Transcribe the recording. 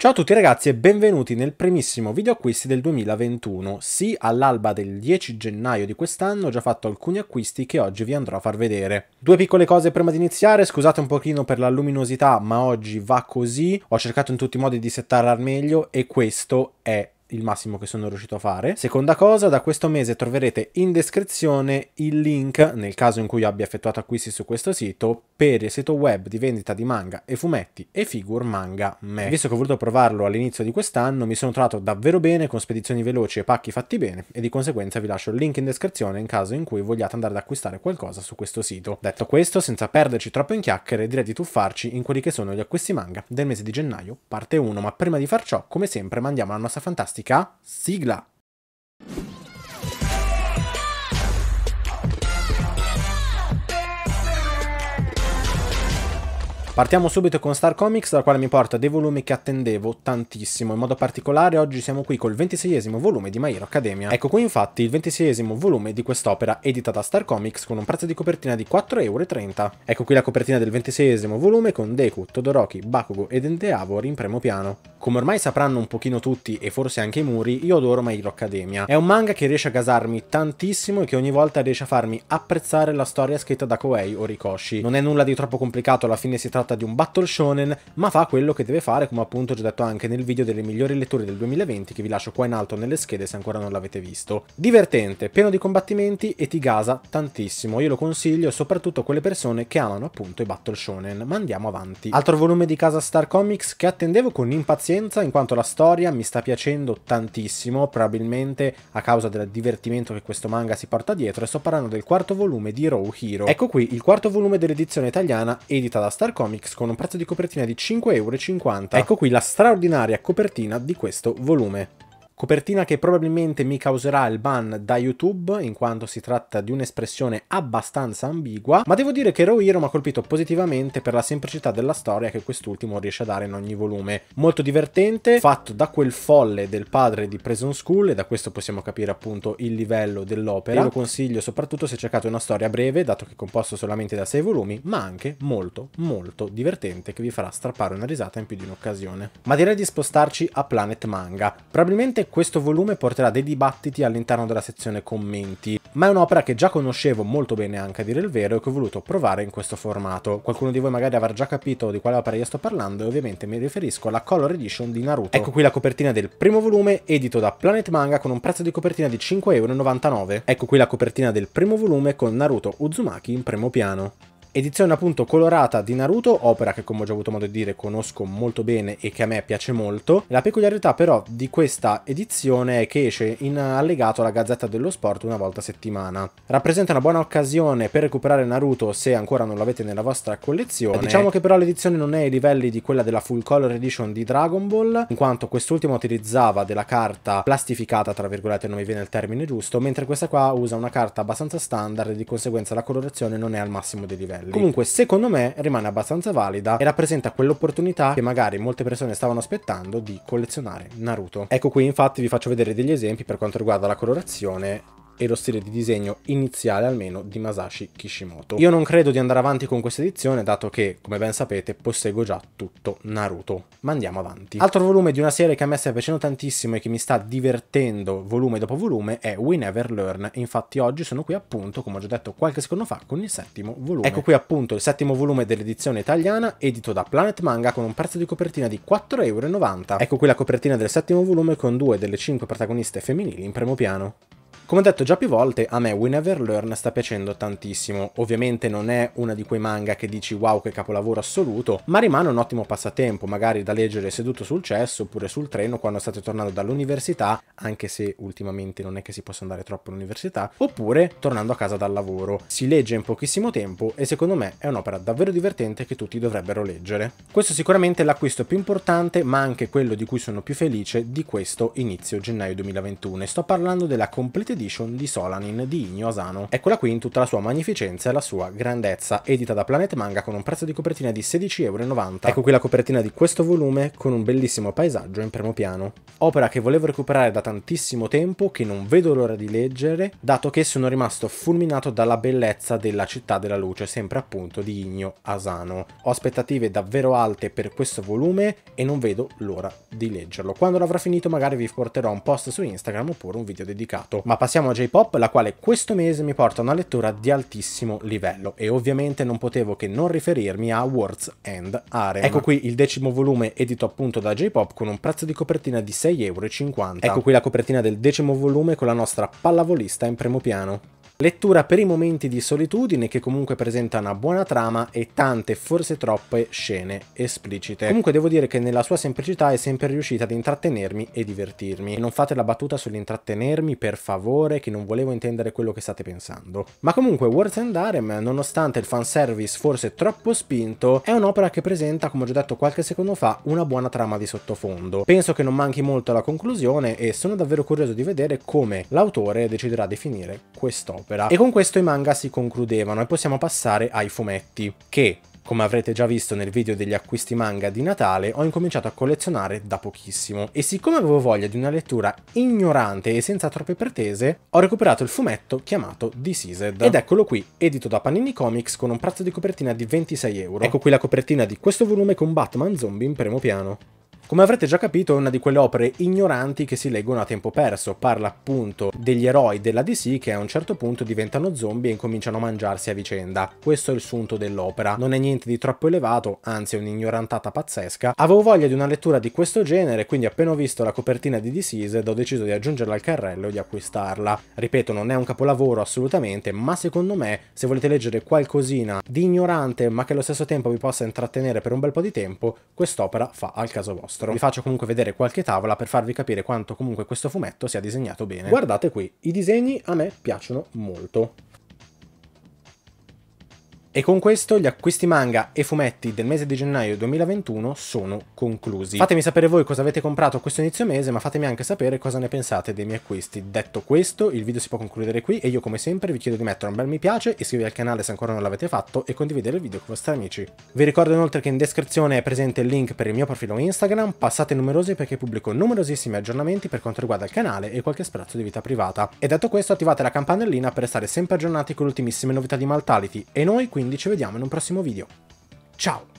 Ciao a tutti ragazzi e benvenuti nel primissimo video acquisti del 2021. Sì, all'alba del 10 gennaio di quest'anno ho già fatto alcuni acquisti che oggi vi andrò a far vedere. Due piccole cose prima di iniziare, scusate un pochino per la luminosità ma oggi va così, ho cercato in tutti i modi di settarla al meglio e questo è il massimo che sono riuscito a fare. Seconda cosa, da questo mese troverete in descrizione il link, nel caso in cui abbia effettuato acquisti su questo sito, per il sito web di vendita di manga e fumetti e figure manga me. Visto che ho voluto provarlo all'inizio di quest'anno, mi sono trovato davvero bene con spedizioni veloci e pacchi fatti bene e di conseguenza vi lascio il link in descrizione in caso in cui vogliate andare ad acquistare qualcosa su questo sito. Detto questo, senza perderci troppo in chiacchiere, direi di tuffarci in quelli che sono gli acquisti manga del mese di gennaio, parte 1, ma prima di far ciò, come sempre, mandiamo la nostra fantastica sigla. Partiamo subito con Star Comics, dal quale mi porta dei volumi che attendevo tantissimo. In modo particolare, oggi siamo qui col 26esimo volume di My Hero Academia. Ecco qui, infatti, il 26esimo volume di quest'opera edita da Star Comics con un prezzo di copertina di 4,30€. Ecco qui la copertina del 26esimo volume con Deku, Todoroki, Bakugo ed Endeavor in primo piano. Come ormai sapranno un pochino tutti, e forse anche i muri, io adoro My Hero Academia. È un manga che riesce a gasarmi tantissimo e che ogni volta riesce a farmi apprezzare la storia scritta da Koei o Rikoshi. Non è nulla di troppo complicato, alla fine si tratta tratta di un battle shonen, ma fa quello che deve fare, come appunto già detto anche nel video delle migliori letture del 2020, che vi lascio qua in alto nelle schede se ancora non l'avete visto. Divertente, pieno di combattimenti e ti gasa tantissimo, io lo consiglio soprattutto a quelle persone che amano appunto i battle shonen, ma andiamo avanti. Altro volume di casa Star Comics che attendevo con impazienza, in quanto la storia mi sta piacendo tantissimo, probabilmente a causa del divertimento che questo manga si porta dietro, e sto parlando del quarto volume di Row Hero. Ecco qui il quarto volume dell'edizione italiana edita da Star Comics Comics con un prezzo di copertina di 5,50€, ecco qui la straordinaria copertina di questo volume. Copertina che probabilmente mi causerà il ban da YouTube, in quanto si tratta di un'espressione abbastanza ambigua, ma devo dire che Rohiro mi ha colpito positivamente per la semplicità della storia che quest'ultimo riesce a dare in ogni volume. Molto divertente, fatto da quel folle del padre di Prison School, e da questo possiamo capire appunto il livello dell'opera. lo consiglio soprattutto se cercate una storia breve, dato che è composto solamente da 6 volumi, ma anche molto, molto divertente, che vi farà strappare una risata in più di un'occasione. Ma direi di spostarci a Planet Manga. Probabilmente questo volume porterà dei dibattiti all'interno della sezione commenti, ma è un'opera che già conoscevo molto bene anche a dire il vero e che ho voluto provare in questo formato. Qualcuno di voi magari avrà già capito di quale opera io sto parlando e ovviamente mi riferisco alla Color Edition di Naruto. Ecco qui la copertina del primo volume, edito da Planet Manga con un prezzo di copertina di 5,99€. Ecco qui la copertina del primo volume con Naruto Uzumaki in primo piano. Edizione appunto colorata di Naruto, opera che come ho già avuto modo di dire conosco molto bene e che a me piace molto. La peculiarità però di questa edizione è che esce in allegato alla Gazzetta dello Sport una volta a settimana. Rappresenta una buona occasione per recuperare Naruto se ancora non l'avete nella vostra collezione. Diciamo che però l'edizione non è ai livelli di quella della Full Color Edition di Dragon Ball, in quanto quest'ultima utilizzava della carta plastificata, tra virgolette non mi viene il termine giusto, mentre questa qua usa una carta abbastanza standard e di conseguenza la colorazione non è al massimo dei livelli livelli. Comunque secondo me rimane abbastanza valida e rappresenta quell'opportunità che magari molte persone stavano aspettando di collezionare Naruto. Ecco qui infatti vi faccio vedere degli esempi per quanto riguarda la colorazione e lo stile di disegno iniziale almeno di Masashi Kishimoto. Io non credo di andare avanti con questa edizione dato che, come ben sapete, possego già tutto Naruto, ma andiamo avanti. Altro volume di una serie che a me sta piacendo tantissimo e che mi sta divertendo volume dopo volume è We Never Learn, infatti oggi sono qui appunto, come ho già detto qualche secondo fa, con il settimo volume. Ecco qui appunto il settimo volume dell'edizione italiana, edito da Planet Manga con un prezzo di copertina di 4,90€. Ecco qui la copertina del settimo volume con due delle cinque protagoniste femminili in primo piano. Come ho detto già più volte, a me We Never Learn sta piacendo tantissimo. Ovviamente non è una di quei manga che dici wow che capolavoro assoluto, ma rimane un ottimo passatempo, magari da leggere seduto sul cesso oppure sul treno quando state tornando dall'università, anche se ultimamente non è che si possa andare troppo all'università, oppure tornando a casa dal lavoro. Si legge in pochissimo tempo e secondo me è un'opera davvero divertente che tutti dovrebbero leggere. Questo è sicuramente l'acquisto più importante, ma anche quello di cui sono più felice di questo inizio gennaio 2021 sto parlando della complete edition di Solanin di Igno Asano. Eccola qui in tutta la sua magnificenza e la sua grandezza, edita da Planet Manga con un prezzo di copertina di 16,90€. Ecco qui la copertina di questo volume con un bellissimo paesaggio in primo piano. Opera che volevo recuperare da tantissimo tempo, che non vedo l'ora di leggere, dato che sono rimasto fulminato dalla bellezza della città della luce, sempre appunto di Igno Asano. Ho aspettative davvero alte per questo volume e non vedo l'ora di leggerlo. Quando l'avrà finito magari vi porterò un post su Instagram oppure un video dedicato. Ma passiamo Passiamo a J-Pop, la quale questo mese mi porta a una lettura di altissimo livello e ovviamente non potevo che non riferirmi a Words and Arena. Ecco qui il decimo volume edito appunto da J-Pop con un prezzo di copertina di 6,50€. Ecco qui la copertina del decimo volume con la nostra pallavolista in primo piano. Lettura per i momenti di solitudine che comunque presenta una buona trama e tante, forse troppe, scene esplicite. Comunque devo dire che nella sua semplicità è sempre riuscita ad intrattenermi e divertirmi. E non fate la battuta sull'intrattenermi, per favore, che non volevo intendere quello che state pensando. Ma comunque Words and Harem, nonostante il fanservice forse troppo spinto, è un'opera che presenta, come ho già detto qualche secondo fa, una buona trama di sottofondo. Penso che non manchi molto alla conclusione e sono davvero curioso di vedere come l'autore deciderà di finire quest'opera opera. E con questo i manga si concludevano e possiamo passare ai fumetti, che come avrete già visto nel video degli acquisti manga di Natale, ho incominciato a collezionare da pochissimo. E siccome avevo voglia di una lettura ignorante e senza troppe pretese, ho recuperato il fumetto chiamato Diseased. Ed eccolo qui, edito da Panini Comics con un prezzo di copertina di 26 euro. Ecco qui la copertina di questo volume con Batman zombie in primo piano. Come avrete già capito è una di quelle opere ignoranti che si leggono a tempo perso, parla appunto degli eroi della DC che a un certo punto diventano zombie e incominciano a mangiarsi a vicenda. Questo è il sunto dell'opera, non è niente di troppo elevato, anzi è un'ignorantata pazzesca. Avevo voglia di una lettura di questo genere, quindi appena ho visto la copertina di Diseased ho deciso di aggiungerla al carrello e di acquistarla. Ripeto, non è un capolavoro assolutamente, ma secondo me se volete leggere qualcosina di ignorante ma che allo stesso tempo vi possa intrattenere per un bel po' di tempo, quest'opera fa al caso vostro mostro. Vi faccio comunque vedere qualche tavola per farvi capire quanto comunque questo fumetto sia disegnato bene. Guardate qui, i disegni a me piacciono molto. E con questo gli acquisti manga e fumetti del mese di gennaio 2021 sono conclusi. Fatemi sapere voi cosa avete comprato questo inizio mese, ma fatemi anche sapere cosa ne pensate dei miei acquisti. Detto questo, il video si può concludere qui e io come sempre vi chiedo di mettere un bel mi piace, iscrivervi al canale se ancora non l'avete fatto e condividere il video con i vostri amici. Vi ricordo inoltre che in descrizione è presente il link per il mio profilo Instagram, passate numerosi perché pubblico numerosissimi aggiornamenti per quanto riguarda il canale e qualche sprazzo di vita privata. E detto questo attivate la campanellina per restare sempre aggiornati con le ultimissime novità di Maltality e noi qui quindi ci vediamo in un prossimo video. Ciao!